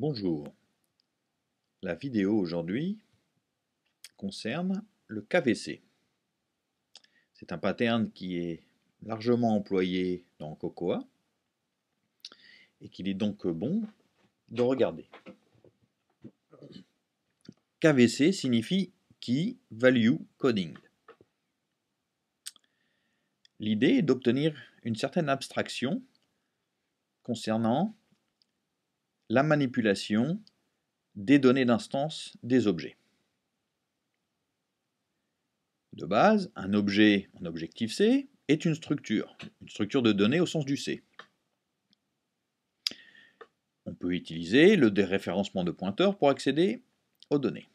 Bonjour. La vidéo aujourd'hui concerne le KVC. C'est un pattern qui est largement employé dans Cocoa et qu'il est donc bon de regarder. KVC signifie Key Value Coding. L'idée est d'obtenir une certaine abstraction concernant la manipulation des données d'instance des objets. De base, un objet en objectif C est une structure, une structure de données au sens du C. On peut utiliser le déréférencement de pointeurs pour accéder aux données.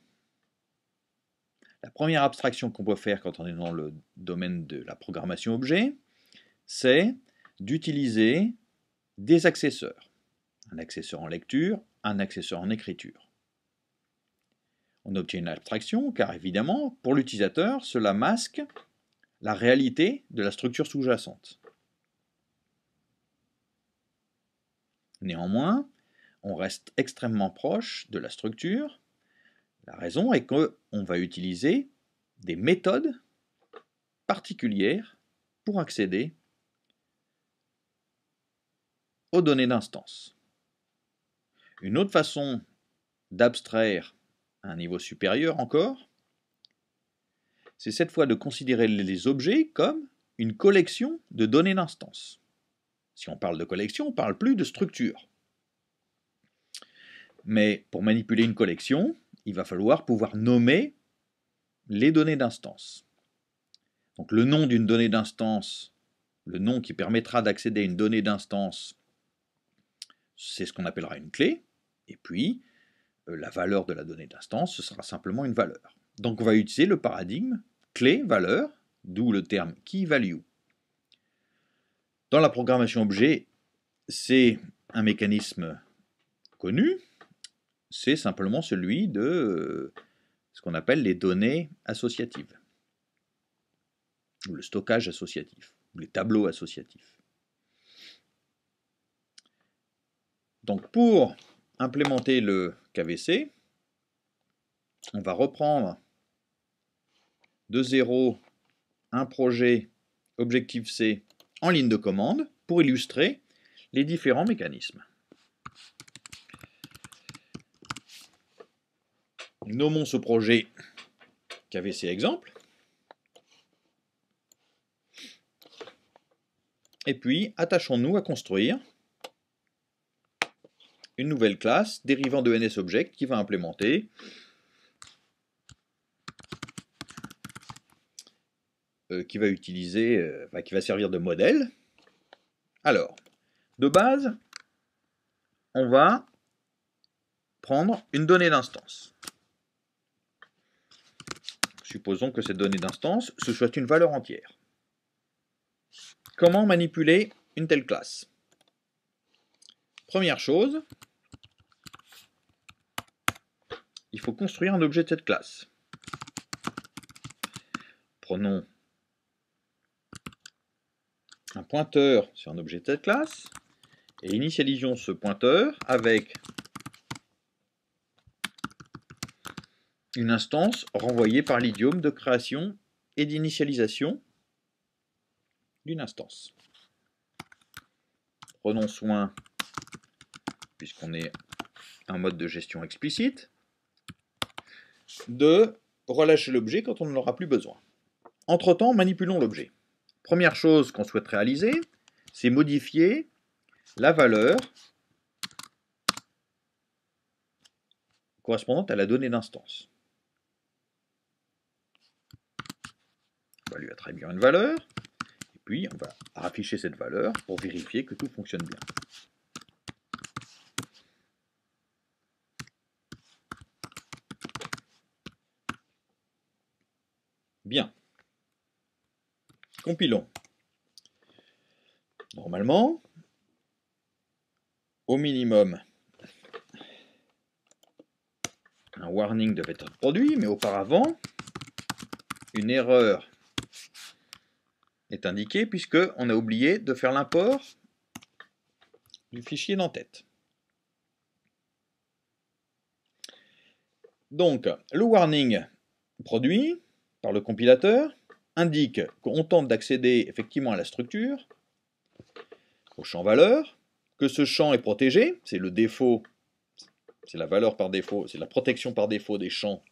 La première abstraction qu'on peut faire quand on est dans le domaine de la programmation objet, c'est d'utiliser des accesseurs un accessoire en lecture, un accessoire en écriture. On obtient une abstraction car évidemment, pour l'utilisateur, cela masque la réalité de la structure sous-jacente. Néanmoins, on reste extrêmement proche de la structure. La raison est qu'on va utiliser des méthodes particulières pour accéder aux données d'instance. Une autre façon d'abstraire à un niveau supérieur encore, c'est cette fois de considérer les objets comme une collection de données d'instance. Si on parle de collection, on ne parle plus de structure. Mais pour manipuler une collection, il va falloir pouvoir nommer les données d'instance. Donc le nom d'une donnée d'instance, le nom qui permettra d'accéder à une donnée d'instance, c'est ce qu'on appellera une clé. Et puis, euh, la valeur de la donnée d'instance, ce sera simplement une valeur. Donc on va utiliser le paradigme clé-valeur, d'où le terme key-value. Dans la programmation objet, c'est un mécanisme connu, c'est simplement celui de euh, ce qu'on appelle les données associatives, ou le stockage associatif, ou les tableaux associatifs. Donc pour implémenter le KVC. On va reprendre de zéro un projet Objectif C en ligne de commande pour illustrer les différents mécanismes. Nommons ce projet KVC exemple. Et puis, attachons-nous à construire une nouvelle classe dérivant de NSObject qui va implémenter euh, qui va utiliser, euh, qui va servir de modèle. Alors, de base, on va prendre une donnée d'instance. Supposons que cette donnée d'instance, ce soit une valeur entière. Comment manipuler une telle classe Première chose, il faut construire un objet de cette classe. Prenons un pointeur sur un objet de cette classe et initialisons ce pointeur avec une instance renvoyée par l'idiome de création et d'initialisation d'une instance. Prenons soin puisqu'on est un mode de gestion explicite, de relâcher l'objet quand on n'en aura plus besoin. Entre-temps, manipulons l'objet. Première chose qu'on souhaite réaliser, c'est modifier la valeur correspondante à la donnée d'instance. On va lui attribuer une valeur, et puis on va afficher cette valeur pour vérifier que tout fonctionne bien. Bien. Compilons. Normalement, au minimum, un warning devait être produit, mais auparavant, une erreur est indiquée puisque on a oublié de faire l'import du fichier d'en-tête. Donc, le warning produit, le compilateur indique qu'on tente d'accéder effectivement à la structure, au champ valeur, que ce champ est protégé, c'est le défaut, c'est la valeur par défaut, c'est la protection par défaut des champs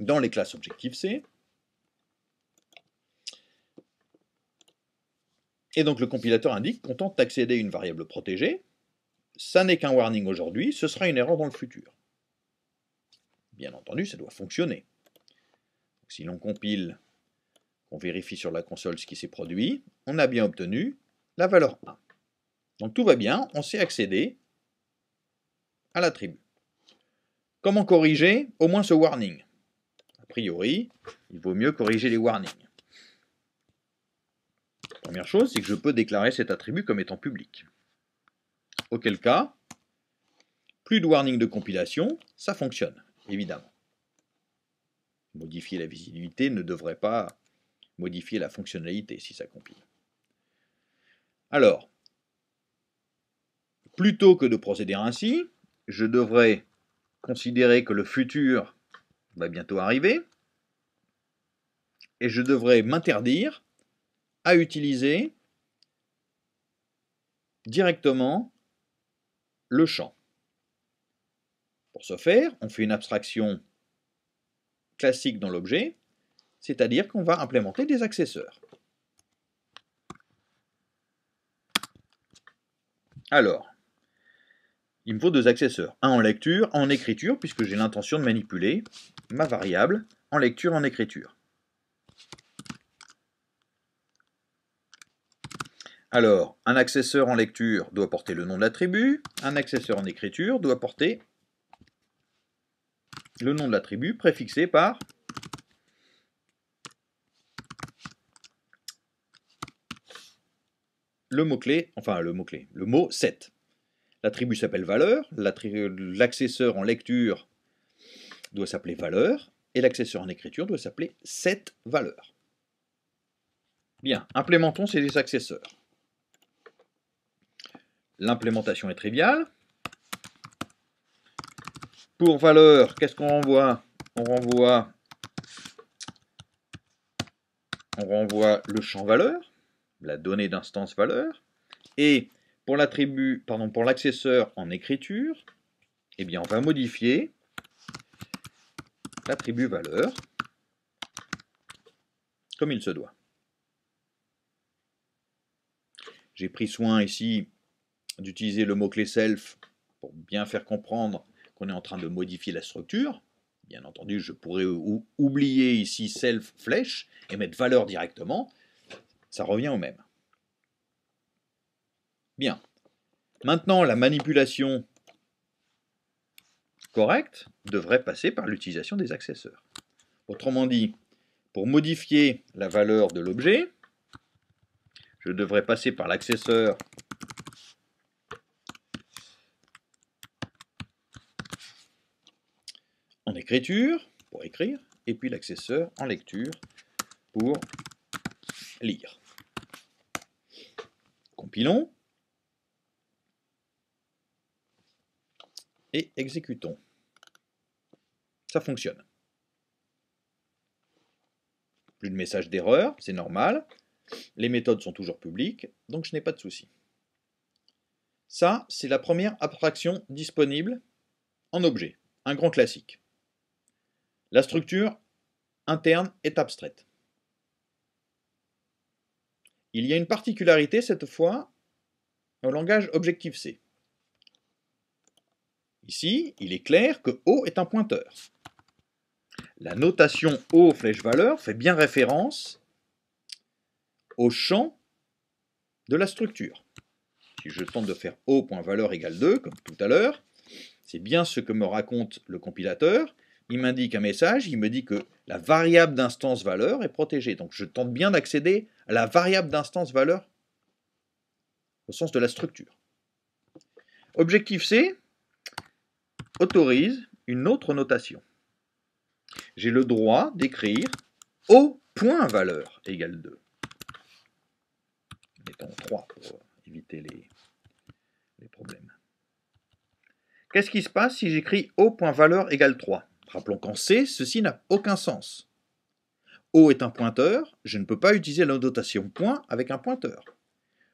dans les classes objectives C. Et donc le compilateur indique qu'on tente d'accéder à une variable protégée. Ça n'est qu'un warning aujourd'hui, ce sera une erreur dans le futur. Bien entendu, ça doit fonctionner si l'on compile, on vérifie sur la console ce qui s'est produit, on a bien obtenu la valeur 1. Donc tout va bien, on sait accéder à l'attribut. Comment corriger au moins ce warning A priori, il vaut mieux corriger les warnings. première chose, c'est que je peux déclarer cet attribut comme étant public. Auquel cas, plus de warning de compilation, ça fonctionne, évidemment. Modifier la visibilité ne devrait pas modifier la fonctionnalité si ça compile. Alors, plutôt que de procéder ainsi, je devrais considérer que le futur va bientôt arriver, et je devrais m'interdire à utiliser directement le champ. Pour ce faire, on fait une abstraction classique dans l'objet, c'est-à-dire qu'on va implémenter des accesseurs. Alors, il me faut deux accesseurs, un en lecture, un en écriture, puisque j'ai l'intention de manipuler ma variable en lecture, en écriture. Alors, un accesseur en lecture doit porter le nom de l'attribut, un accesseur en écriture doit porter le nom de l'attribut, préfixé par le mot-clé, enfin le mot-clé, le mot 7. L'attribut s'appelle valeur, l'accesseur en lecture doit s'appeler valeur, et l'accesseur en écriture doit s'appeler 7 valeur. Bien, implémentons ces accesseurs. L'implémentation est triviale, pour valeur, qu'est-ce qu'on renvoie On renvoie on renvoie le champ valeur, la donnée d'instance valeur, et pour l'attribut, pardon, pour l'accesseur en écriture, eh bien on va modifier l'attribut valeur comme il se doit. J'ai pris soin ici d'utiliser le mot-clé self pour bien faire comprendre on est en train de modifier la structure. Bien entendu, je pourrais oublier ici self flèche et mettre valeur directement. Ça revient au même. Bien. Maintenant, la manipulation correcte devrait passer par l'utilisation des accesseurs. Autrement dit, pour modifier la valeur de l'objet, je devrais passer par l'accesseur écriture, pour écrire, et puis l'accesseur en lecture, pour lire. Compilons. Et exécutons. Ça fonctionne. Plus de messages d'erreur, c'est normal. Les méthodes sont toujours publiques, donc je n'ai pas de souci. Ça, c'est la première abstraction disponible en objet, un grand classique. La structure interne est abstraite. Il y a une particularité cette fois au langage Objective-C. Ici, il est clair que O est un pointeur. La notation O flèche valeur fait bien référence au champ de la structure. Si je tente de faire O.valeur égale 2, comme tout à l'heure, c'est bien ce que me raconte le compilateur, il m'indique un message, il me dit que la variable d'instance valeur est protégée. Donc je tente bien d'accéder à la variable d'instance valeur au sens de la structure. Objectif C autorise une autre notation. J'ai le droit d'écrire valeur égale 2. Mettons 3 pour éviter les, problèmes. Qu'est-ce qui se passe si j'écris valeur égale 3 Rappelons qu'en C, ceci n'a aucun sens. O est un pointeur, je ne peux pas utiliser la notation point avec un pointeur.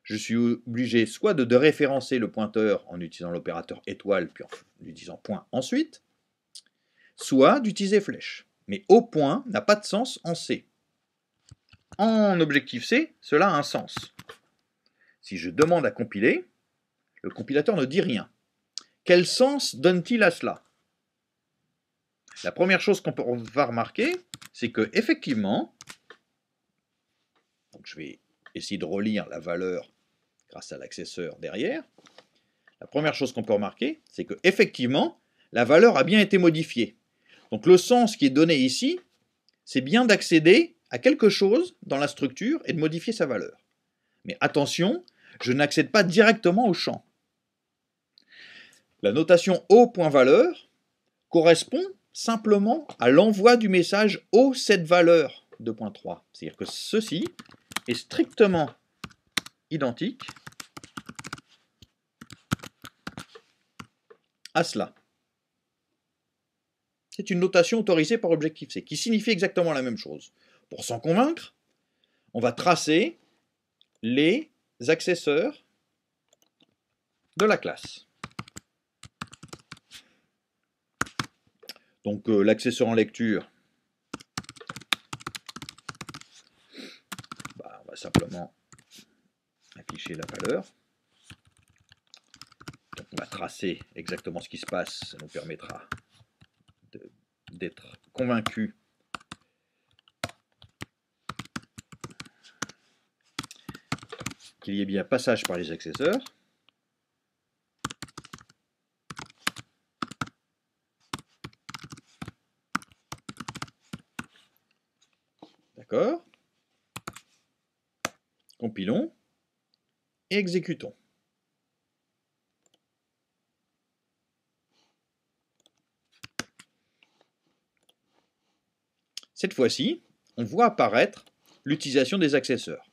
Je suis obligé soit de, référencer le pointeur en utilisant l'opérateur étoile puis en disant point ensuite, soit d'utiliser flèche. Mais O point n'a pas de sens en C. En objectif C, cela a un sens. Si je demande à compiler, le compilateur ne dit rien. Quel sens donne-t-il à cela la première chose qu'on va remarquer, c'est que effectivement, donc je vais essayer de relire la valeur grâce à l'accesseur derrière. La première chose qu'on peut remarquer, c'est que effectivement, la valeur a bien été modifiée. Donc le sens qui est donné ici, c'est bien d'accéder à quelque chose dans la structure et de modifier sa valeur. Mais attention, je n'accède pas directement au champ. La notation O.valeur correspond simplement à l'envoi du message au cette valeur 2.3. C'est-à-dire que ceci est strictement identique à cela. C'est une notation autorisée par objectif C, qui signifie exactement la même chose. Pour s'en convaincre, on va tracer les accesseurs de la classe. Donc euh, l'accessoire en lecture, bah, on va simplement afficher la valeur. on va tracer exactement ce qui se passe, ça nous permettra d'être convaincu qu'il y ait bien passage par les accesseurs. exécutons. Cette fois-ci, on voit apparaître l'utilisation des accesseurs.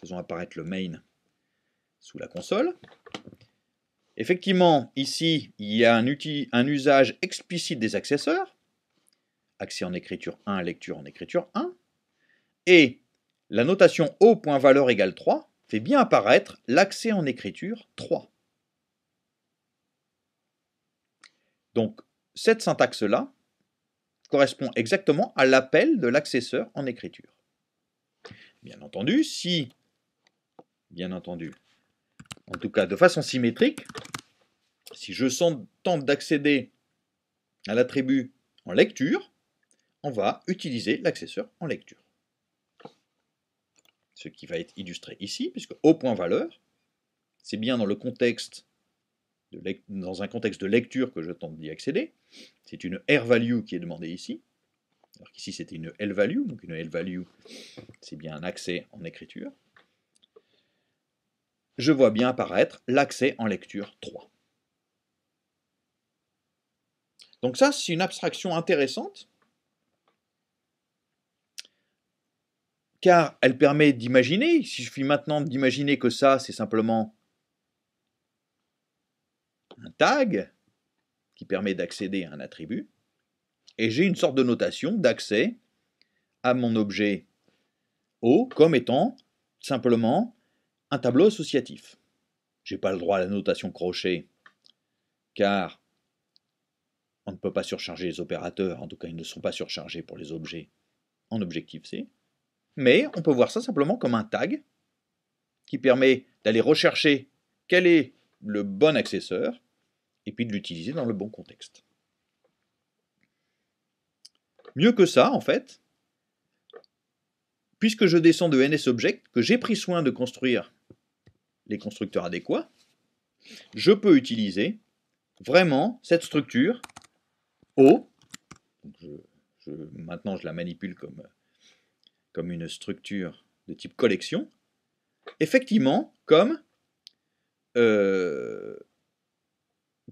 Faisons apparaître le main sous la console. Effectivement, ici, il y a un, usage explicite des accesseurs. Accès en écriture 1, lecture en écriture 1. Et la notation O.valeur égale 3 fait bien apparaître l'accès en écriture 3. Donc, cette syntaxe-là correspond exactement à l'appel de l'accesseur en écriture. Bien entendu, si, bien entendu, en tout cas de façon symétrique, si je tente d'accéder à l'attribut en lecture, on va utiliser l'accesseur en lecture ce qui va être illustré ici, puisque au point valeur, c'est bien dans, le contexte dans un contexte de lecture que je tente d'y accéder. C'est une R-value qui est demandée ici, alors qu'ici c'était une L-value, donc une L-value c'est bien un accès en écriture. Je vois bien apparaître l'accès en lecture 3. Donc ça, c'est une abstraction intéressante car elle permet d'imaginer, si je suis maintenant d'imaginer que ça, c'est simplement un tag qui permet d'accéder à un attribut, et j'ai une sorte de notation d'accès à mon objet O comme étant simplement un tableau associatif. Je n'ai pas le droit à la notation crochet, car on ne peut pas surcharger les opérateurs, en tout cas ils ne sont pas surchargés pour les objets en objectif C mais on peut voir ça simplement comme un tag qui permet d'aller rechercher quel est le bon accesseur et puis de l'utiliser dans le bon contexte. Mieux que ça, en fait, puisque je descends de NSObject, que j'ai pris soin de construire les constructeurs adéquats, je peux utiliser vraiment cette structure O. maintenant, je la manipule comme euh, comme une structure de type collection, effectivement comme, euh,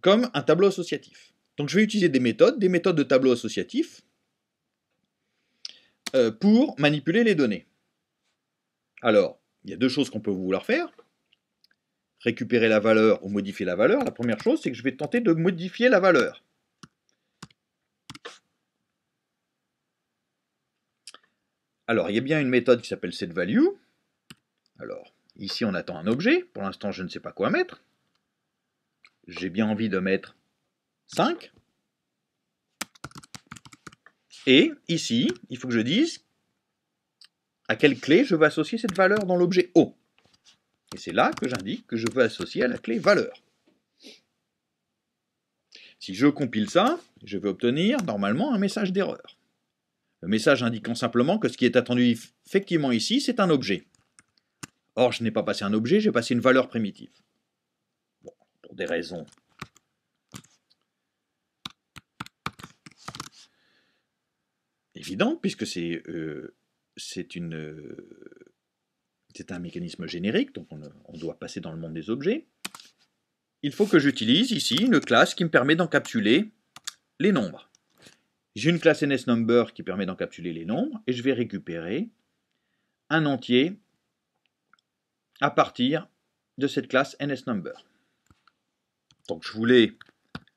comme un tableau associatif. Donc je vais utiliser des méthodes, des méthodes de tableau associatif, euh, pour manipuler les données. Alors, il y a deux choses qu'on peut vouloir faire. Récupérer la valeur ou modifier la valeur. La première chose, c'est que je vais tenter de modifier la valeur. Alors, il y a bien une méthode qui s'appelle setValue. Alors, ici, on attend un objet. Pour l'instant, je ne sais pas quoi mettre. J'ai bien envie de mettre 5. Et ici, il faut que je dise à quelle clé je veux associer cette valeur dans l'objet O. Et c'est là que j'indique que je veux associer à la clé valeur. Si je compile ça, je vais obtenir normalement un message d'erreur le message indiquant simplement que ce qui est attendu effectivement ici, c'est un objet. Or, je n'ai pas passé un objet, j'ai passé une valeur primitive. pour des raisons. évidentes, puisque euh, euh, c'est un mécanisme générique, donc on, doit passer dans le monde des objets. Il faut que j'utilise ici une classe qui me permet d'encapsuler les nombres. J'ai une classe NSNumber qui permet d'encapsuler les nombres et je vais récupérer un entier à partir de cette classe NSNumber. Donc je voulais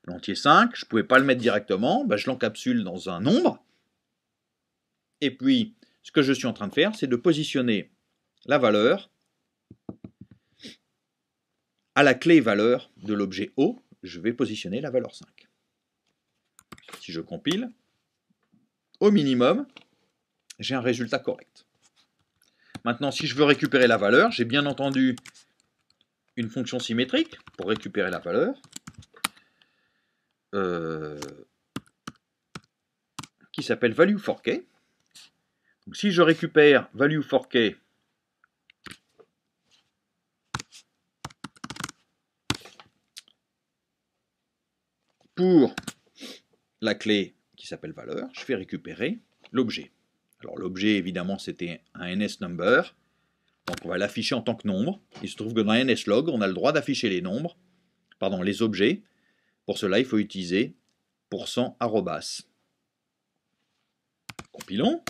l'entier 5, je ne pouvais pas le mettre directement, bah, je l'encapsule dans un nombre. Et puis, ce que je suis en train de faire, c'est de positionner la valeur à la clé valeur de l'objet O, je vais positionner la valeur 5. Si je compile, au minimum, j'ai un résultat correct. Maintenant, si je veux récupérer la valeur, j'ai bien entendu une fonction symétrique pour récupérer la valeur. Euh, qui s'appelle value for si je récupère value for pour la clé qui s'appelle valeur, je fais récupérer l'objet. Alors l'objet, évidemment, c'était un NS number, donc on va l'afficher en tant que nombre. Il se trouve que dans NSLog, on a le droit d'afficher les nombres, pardon, les objets. Pour cela, il faut utiliser arrobas. Compilons.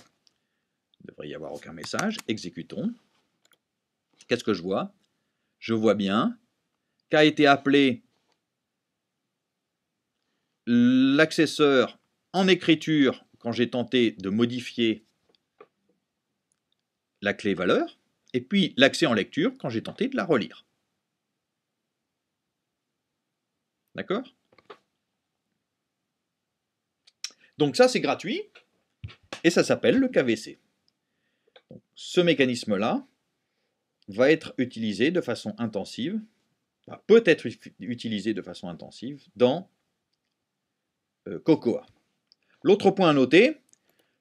Il ne devrait y avoir aucun message. Exécutons. Qu'est-ce que je vois Je vois bien qu'a été appelé l'accesseur en écriture, quand j'ai tenté de modifier la clé valeur, et puis l'accès en lecture quand j'ai tenté de la relire. D'accord Donc ça, c'est gratuit, et ça s'appelle le KVC. ce mécanisme-là va être utilisé de façon intensive, peut être utilisé de façon intensive dans euh, COCOA. L'autre point à noter,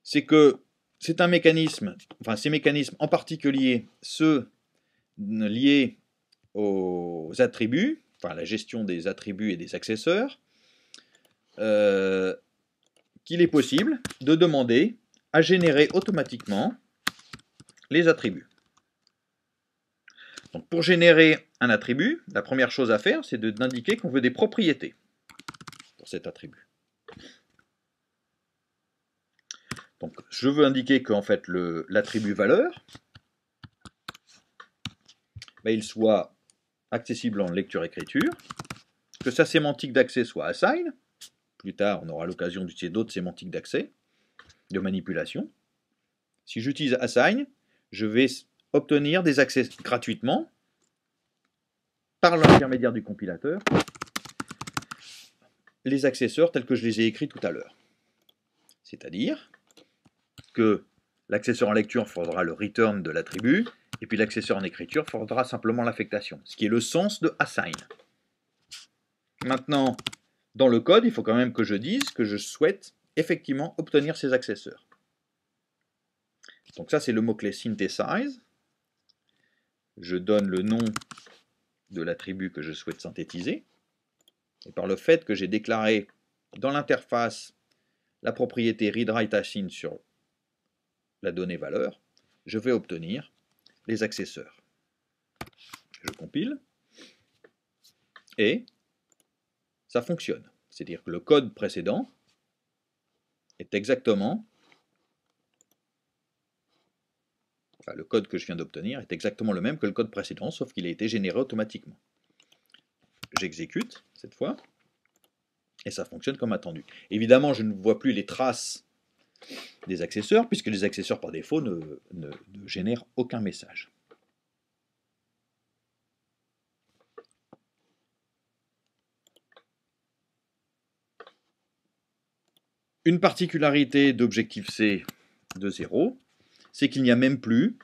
c'est que c'est un mécanisme, enfin ces mécanismes en particulier ceux liés aux attributs, enfin la gestion des attributs et des accesseurs, euh, qu'il est possible de demander à générer automatiquement les attributs. Donc pour générer un attribut, la première chose à faire, c'est d'indiquer qu'on veut des propriétés pour cet attribut. Donc, je veux indiquer qu'en fait, l'attribut valeur, ben, il soit accessible en lecture-écriture, que sa sémantique d'accès soit assign, plus tard on aura l'occasion d'utiliser d'autres sémantiques d'accès, de manipulation. Si j'utilise assign, je vais obtenir des accès gratuitement par l'intermédiaire du compilateur les accesseurs tels que je les ai écrits tout à l'heure. C'est-à-dire que l'accessoire en lecture faudra le return de l'attribut, et puis l'accessoire en écriture faudra simplement l'affectation, ce qui est le sens de assign. Maintenant, dans le code, il faut quand même que je dise que je souhaite effectivement obtenir ces accesseurs. Donc ça, c'est le mot-clé synthesize. Je donne le nom de l'attribut que je souhaite synthétiser. Et par le fait que j'ai déclaré dans l'interface la propriété read-write-assign sur la donnée valeur, je vais obtenir les accesseurs. Je compile et ça fonctionne. C'est-à-dire que le code précédent est exactement, enfin le code que je viens d'obtenir est exactement le même que le code précédent, sauf qu'il a été généré automatiquement. J'exécute cette fois et ça fonctionne comme attendu. Évidemment, je ne vois plus les traces des accesseurs, puisque les accesseurs par défaut ne, génèrent aucun message. Une particularité d'objectif c de 0, c'est qu'il n'y a même plus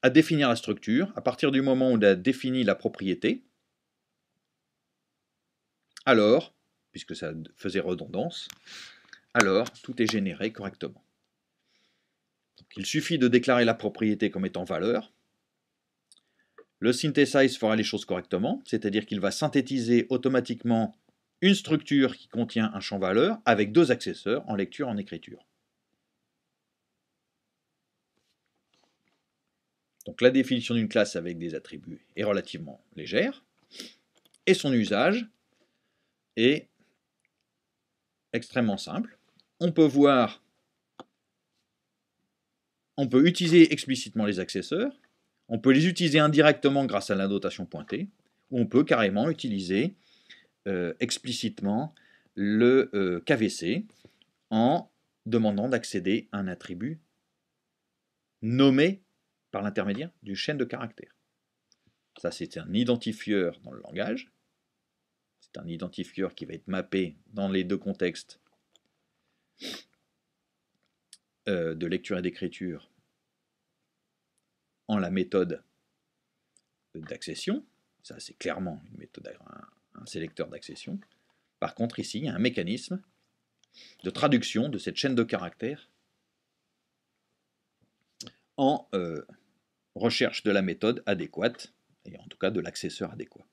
à définir la structure. À partir du moment où on a défini la propriété, alors, puisque ça faisait redondance, alors tout est généré correctement. il suffit de déclarer la propriété comme étant valeur. Le synthesize fera les choses correctement, c'est-à-dire qu'il va synthétiser automatiquement une structure qui contient un champ valeur avec deux accesseurs en lecture et en écriture. Donc la définition d'une classe avec des attributs est relativement légère, et son usage est extrêmement simple on peut voir, on peut utiliser explicitement les accesseurs, on peut les utiliser indirectement grâce à la notation pointée, ou on peut carrément utiliser euh, explicitement le euh, KVC en demandant d'accéder à un attribut nommé par l'intermédiaire d'une chaîne de caractères. Ça, c'est un identifieur dans le langage. C'est un identifieur qui va être mappé dans les deux contextes euh, de lecture et d'écriture en la méthode d'accession, ça c'est clairement une méthode, un, sélecteur d'accession. Par contre, ici, il y a un mécanisme de traduction de cette chaîne de caractères en euh, recherche de la méthode adéquate, et en tout cas de l'accesseur adéquat.